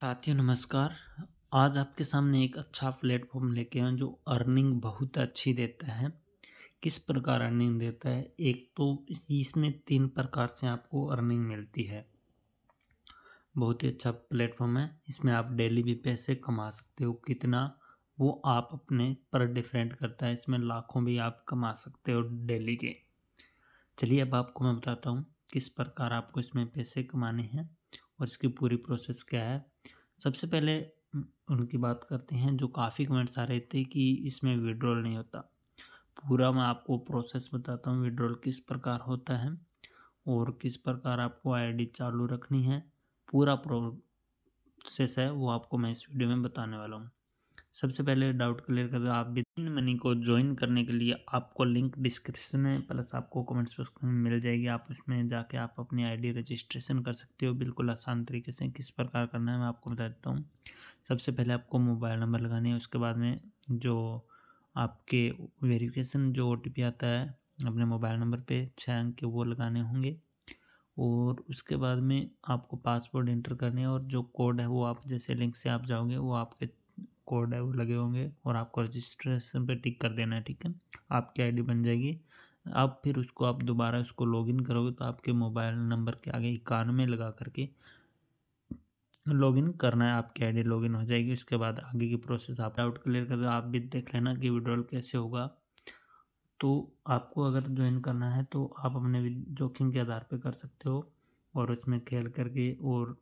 साथियों नमस्कार आज आपके सामने एक अच्छा प्लेटफॉर्म लेके आए जो अर्निंग बहुत अच्छी देता है किस प्रकार अर्निंग देता है एक तो इसमें तीन प्रकार से आपको अर्निंग मिलती है बहुत ही अच्छा प्लेटफॉर्म है इसमें आप डेली भी पैसे कमा सकते हो कितना वो आप अपने पर डिफरेंट करता है इसमें लाखों भी आप कमा सकते हो डेली के चलिए अब आपको मैं बताता हूँ किस प्रकार आपको इसमें पैसे कमाने हैं और इसकी पूरी प्रोसेस क्या है सबसे पहले उनकी बात करते हैं जो काफ़ी कमेंट्स आ रहे थे कि इसमें विड्रॉल नहीं होता पूरा मैं आपको प्रोसेस बताता हूँ विड्रॉल किस प्रकार होता है और किस प्रकार आपको आईडी चालू रखनी है पूरा प्रोसेस है वो आपको मैं इस वीडियो में बताने वाला हूँ सबसे पहले डाउट क्लियर कर दो आप भी इन मनी को ज्वाइन करने के लिए आपको लिंक डिस्क्रिप्शन में प्लस आपको कमेंट्स बॉक्स में मिल जाएगी आप उसमें जाके आप अपनी आईडी रजिस्ट्रेशन कर सकते हो बिल्कुल आसान तरीके से किस प्रकार करना है मैं आपको बता देता हूँ सबसे पहले आपको मोबाइल नंबर लगाने है उसके बाद में जो आपके वेरीफिकेशन जो ओ आता है अपने मोबाइल नंबर पर छः अंक के वो लगाने होंगे और उसके बाद में आपको पासवर्ड इंटर करने है और जो कोड है वो आप जैसे लिंक से आप जाओगे वो आपके कोड है वो लगे होंगे और आपको रजिस्ट्रेशन पे टिक कर देना है ठीक है आपकी आईडी बन जाएगी अब फिर उसको आप दोबारा उसको लॉगिन करोगे तो आपके मोबाइल नंबर के आगे इक्यानवे लगा करके लॉगिन करना है आपकी आईडी लॉगिन हो जाएगी उसके बाद आगे की प्रोसेस आप डाउट क्लियर कर आप भी देख लेना कि विड्रॉल कैसे होगा तो आपको अगर ज्वाइन करना है तो आप अपने जोखिम के आधार पर कर सकते हो और उसमें खेल करके और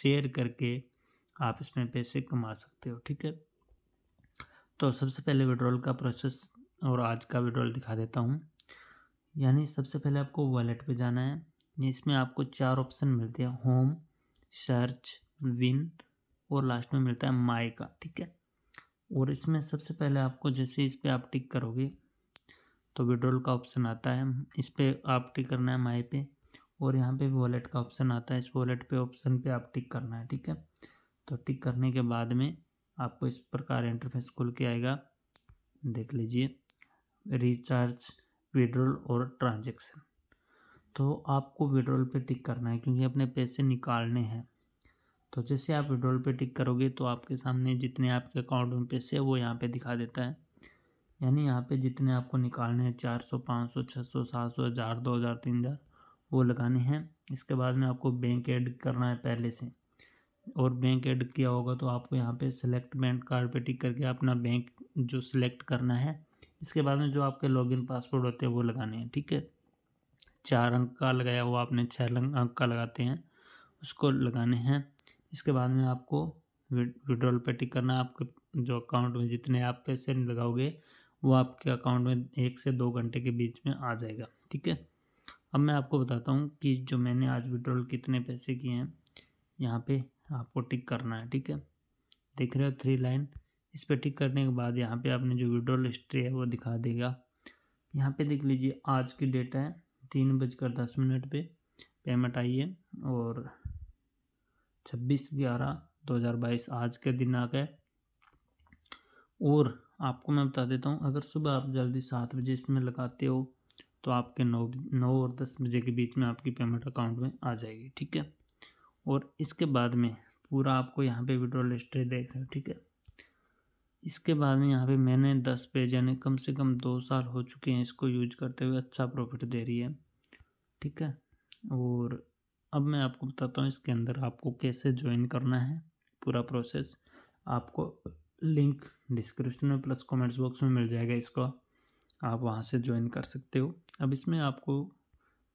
शेयर करके आप इसमें पैसे कमा सकते हो ठीक है तो सबसे पहले विड्रॉल का प्रोसेस और आज का विड्रॉल दिखा देता हूँ यानी सबसे पहले आपको वॉलेट पे जाना है इसमें आपको चार ऑप्शन मिलते हैं होम सर्च विन और लास्ट में मिलता है माई का ठीक है और इसमें सबसे पहले आपको जैसे इस पर आप टिक करोगे तो विड्रॉल का ऑप्शन आता है इस पर आप टिक करना है माई पे और यहाँ पे वॉलेट का ऑप्शन आता है इस वॉलेट पे ऑप्शन पे आप टिक करना है ठीक है तो टिक करने के बाद में आपको इस प्रकार इंटरफेस खुल के आएगा देख लीजिए रिचार्ज विड्रोल और ट्रांजेक्शन तो आपको विड्रोल पे टिक करना है क्योंकि अपने पैसे निकालने हैं तो जैसे आप विड्रोल पे टिक करोगे तो आपके सामने जितने आपके अकाउंट में पैसे है वो यहाँ पे दिखा देता है यानी यहाँ पे जितने आपको निकालने हैं चार सौ पाँच सौ छः सौ सात सौ हज़ार दो हज़ार तीन हज़ार वो लगाने हैं इसके बाद में आपको बैंक ऐड करना है पहले से और बैंक ऐड किया होगा तो आपको यहाँ पे सिलेक्ट बैंक कार्ड पे टिक करके अपना बैंक जो सिलेक्ट करना है इसके बाद में जो आपके लॉगिन पासवर्ड होते हैं वो लगाने हैं ठीक है चार अंक का लगाया हुआ आपने छः अंक का लगाते हैं उसको लगाने हैं इसके बाद में आपको विड्रॉल पे टिक करना आपके जो अकाउंट में जितने आप पैसे लगाओगे वो आपके अकाउंट में एक से दो घंटे के बीच में आ जाएगा ठीक है अब मैं आपको बताता हूँ कि जो मैंने आज विड्रॉल कितने पैसे किए हैं यहाँ पे आपको टिक करना है ठीक है देख रहे हो थ्री लाइन इस पर टिक करने के बाद यहाँ पे आपने जो विड्रॉल हिस्ट्री है वो दिखा देगा यहाँ पे देख लीजिए आज की डेट है तीन बजकर दस मिनट पे पेमेंट आई है और छब्बीस ग्यारह दो हज़ार बाईस आज के दिन आ गए और आपको मैं बता देता हूँ अगर सुबह आप जल्दी सात बजे इसमें लगाते हो तो आपके नौ नौ और दस बजे के बीच में आपकी पेमेंट अकाउंट में आ जाएगी ठीक है और इसके बाद में पूरा आपको यहाँ पे विड्रॉल हिस्ट्री देख रहे हो ठीक है इसके बाद में यहाँ पे मैंने दस पेज यानी कम से कम दो साल हो चुके हैं इसको यूज करते हुए अच्छा प्रॉफिट दे रही है ठीक है और अब मैं आपको बताता हूँ इसके अंदर आपको कैसे ज्वाइन करना है पूरा प्रोसेस आपको लिंक डिस्क्रिप्शन में प्लस कमेंट्स बॉक्स में मिल जाएगा इसको आप वहाँ से ज्वाइन कर सकते हो अब इसमें आपको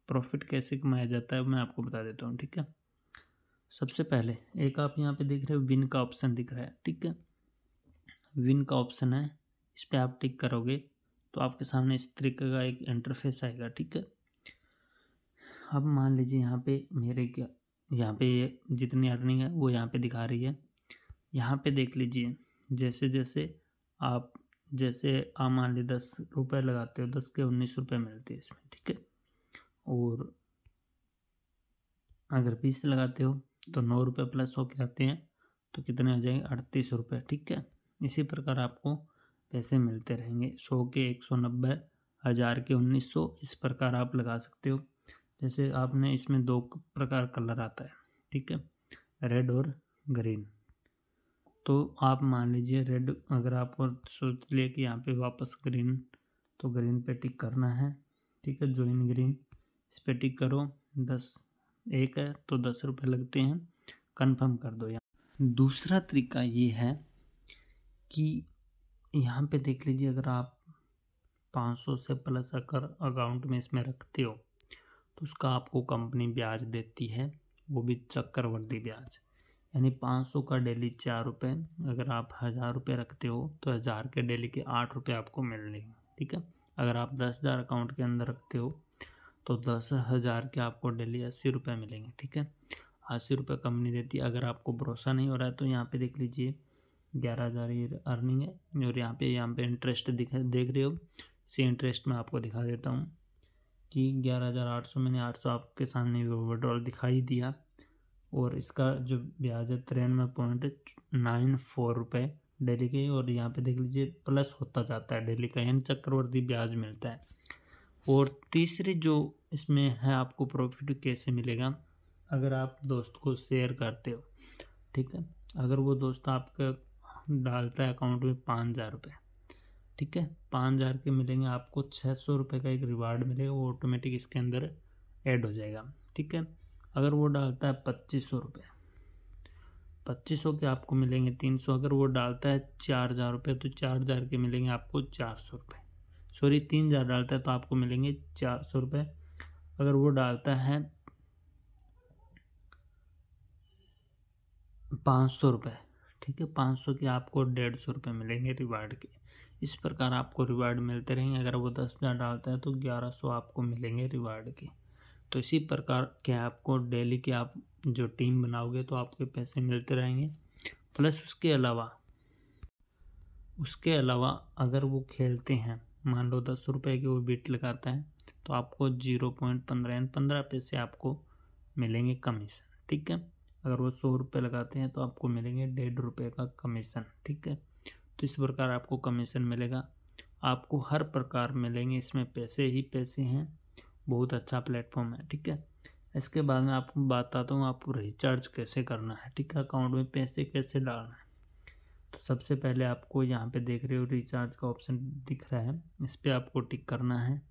प्रॉफिट कैसे कमाया जाता है मैं आपको बता देता हूँ ठीक है सबसे पहले एक आप यहाँ पे देख रहे हो विन का ऑप्शन दिख रहा है ठीक है विन का ऑप्शन है इस पर आप टिक करोगे तो आपके सामने इस तरीके का एक इंटरफेस आएगा ठीक है अब मान लीजिए यहाँ पे मेरे क्या यहाँ पे ये जितनी अर्निंग है वो यहाँ पे दिखा रही है यहाँ पे देख लीजिए जैसे जैसे आप जैसे आप मान लीजिए दस रुपये लगाते हो दस के उन्नीस रुपये मिलते हैं इसमें ठीक है और अगर बीस लगाते हो तो नौ रुपये प्लस के आते हैं तो कितने हो जाएंगे अड़तीस रुपये ठीक है इसी प्रकार आपको पैसे मिलते रहेंगे सौ के एक सौ नब्बे हज़ार के उन्नीस सौ इस प्रकार आप लगा सकते हो जैसे आपने इसमें दो प्रकार कलर आता है ठीक है रेड और ग्रीन तो आप मान लीजिए रेड अगर आपको सोच लिया कि यहाँ पे वापस ग्रीन तो ग्रीन पे टिक करना है ठीक है ज्वाइन ग्रीन इस पर टिक करो दस एक है तो दस रुपये लगते हैं कंफर्म कर दो यहाँ दूसरा तरीका ये है कि यहाँ पे देख लीजिए अगर आप 500 से प्लस अगर अकाउंट में इसमें रखते हो तो उसका आपको कंपनी ब्याज देती है वो भी चक्करवर्दी ब्याज यानी 500 का डेली चार रुपये अगर आप हज़ार रुपये रखते हो तो हज़ार के डेली के आठ रुपये आपको मिल रहे हैं ठीक है अगर आप दस हज़ार अकाउंट के अंदर रखते हो तो दस हज़ार के आपको डेली अस्सी रुपये मिलेंगे ठीक है अस्सी रुपये कंपनी देती है अगर आपको भरोसा नहीं हो रहा है तो यहाँ पे देख लीजिए ग्यारह हज़ार ये अर्निंग है और यहाँ पे यहाँ पे इंटरेस्ट दिखा देख रहे हो सी इंटरेस्ट मैं आपको दिखा देता हूँ कि ग्यारह हज़ार आठ सौ मैंने आठ सौ आपके सामने ओवरड्रॉल दिखाई दिया और इसका जो ब्याज है तिरानवे पॉइंट नाइन फोर रुपये डेली के और यहाँ पे देख लीजिए प्लस होता जाता है डेली का यानी चक्रवर्ती ब्याज मिलता है और तीसरी जो इसमें है आपको प्रॉफिट कैसे मिलेगा अगर आप दोस्त को शेयर करते हो ठीक है अगर वो दोस्त आपका डालता है अकाउंट में पाँच हज़ार रुपये ठीक है पाँच हज़ार के मिलेंगे आपको छः सौ रुपये का एक रिवार्ड मिलेगा वो ऑटोमेटिक इसके अंदर ऐड हो जाएगा ठीक है अगर वो डालता है पच्चीस सौ रुपये पच्चीस सौ के आपको मिलेंगे तीन सौ अगर वो डालता है चार हज़ार रुपये तो चार हज़ार के मिलेंगे आपको चार सौ रुपये सॉरी तीन हज़ार डालता है तो आपको मिलेंगे चार सौ रुपये अगर वो डालता है पाँच सौ रुपये ठीक है पाँच सौ के आपको डेढ़ सौ रुपये मिलेंगे रिवार्ड के इस प्रकार आपको रिवार्ड मिलते रहेंगे अगर वो दस हज़ार डालता है तो ग्यारह सौ आपको मिलेंगे रिवार्ड के तो इसी प्रकार के आपको डेली के आप जो टीम बनाओगे तो आपके पैसे मिलते रहेंगे प्लस उसके अलावा उसके अलावा अगर वो खेलते हैं मान लो दस रुपये की वो बिट लगाता है तो आपको जीरो पॉइंट पंद्रह एंड पंद्रह पैसे आपको मिलेंगे कमीशन ठीक है अगर वो सौ रुपये लगाते हैं तो आपको मिलेंगे डेढ़ रुपये का कमीशन ठीक है तो इस प्रकार आपको कमीशन मिलेगा आपको हर प्रकार मिलेंगे इसमें पैसे ही पैसे हैं बहुत अच्छा प्लेटफॉर्म है ठीक है इसके बाद में आपको बताता हूँ आपको रिचार्ज कैसे करना है ठीक है अकाउंट में पैसे कैसे डालना है तो सबसे पहले आपको यहाँ पे देख रहे हो रिचार्ज का ऑप्शन दिख रहा है इस पर आपको टिक करना है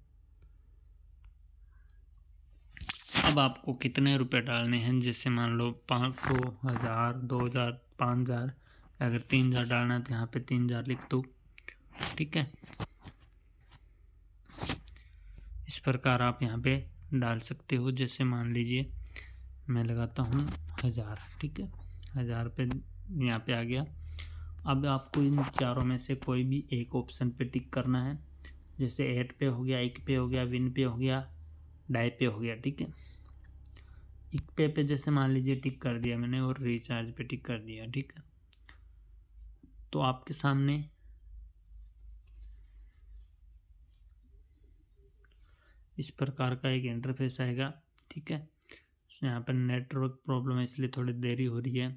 अब आपको कितने रुपए डालने हैं जैसे मान लो पाँच सौ हज़ार दो हज़ार पाँच हज़ार अगर तीन हज़ार डालना है तो यहाँ पे तीन हज़ार लिख दो ठीक है इस प्रकार आप यहाँ पे डाल सकते हो जैसे मान लीजिए मैं लगाता हूँ हज़ार ठीक है हज़ार पे यहाँ पे आ गया अब आपको इन चारों में से कोई भी एक ऑप्शन पे टिक करना है जैसे एट पे हो गया एक पे हो गया विन पे हो गया डाई पे हो गया ठीक है एक पे पे जैसे मान लीजिए टिक कर दिया मैंने और रिचार्ज पे टिक कर दिया ठीक है तो आपके सामने इस प्रकार का एक इंटरफेस आएगा ठीक है यहाँ पर नेटवर्क प्रॉब्लम है इसलिए थोड़ी देरी हो रही है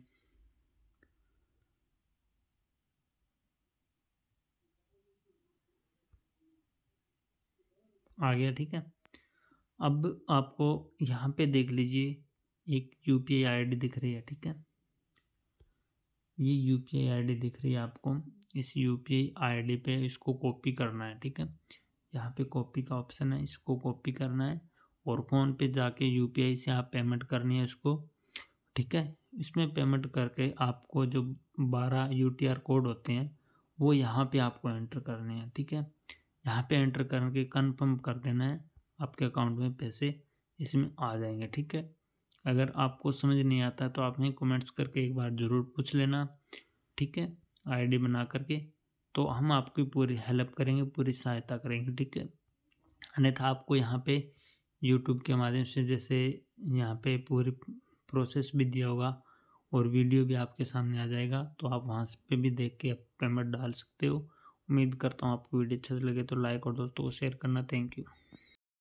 आ गया ठीक है अब आपको यहाँ पे देख लीजिए एक यू पी आई आई दिख रही है ठीक है ये यू पी आई आई दिख रही है आपको इस यू पी आई आई पे इसको कॉपी करना है ठीक है यहाँ पे कॉपी का ऑप्शन है इसको कॉपी करना है और फ़ोन पे जाके यू पी आई से आप पेमेंट करनी है इसको ठीक है इसमें पेमेंट करके आपको जो बारह यू टी आर कोड होते हैं वो यहाँ पे आपको एंटर करने हैं ठीक है यहाँ पे एंटर करके कन्फर्म कर देना है आपके अकाउंट में पैसे इसमें आ जाएंगे ठीक है अगर आपको समझ नहीं आता तो आप हमें कमेंट्स करके एक बार ज़रूर पूछ लेना ठीक है आईडी बना करके तो हम आपकी पूरी हेल्प करेंगे पूरी सहायता करेंगे ठीक है अन्यथा आपको यहाँ पे यूट्यूब के माध्यम से जैसे यहाँ पे पूरी प्रोसेस भी दिया होगा और वीडियो भी आपके सामने आ जाएगा तो आप वहाँ पर भी देख के पेमेंट डाल सकते हो उम्मीद करता हूँ आपको वीडियो अच्छा लगे तो लाइक और दोस्तों को शेयर करना थैंक यू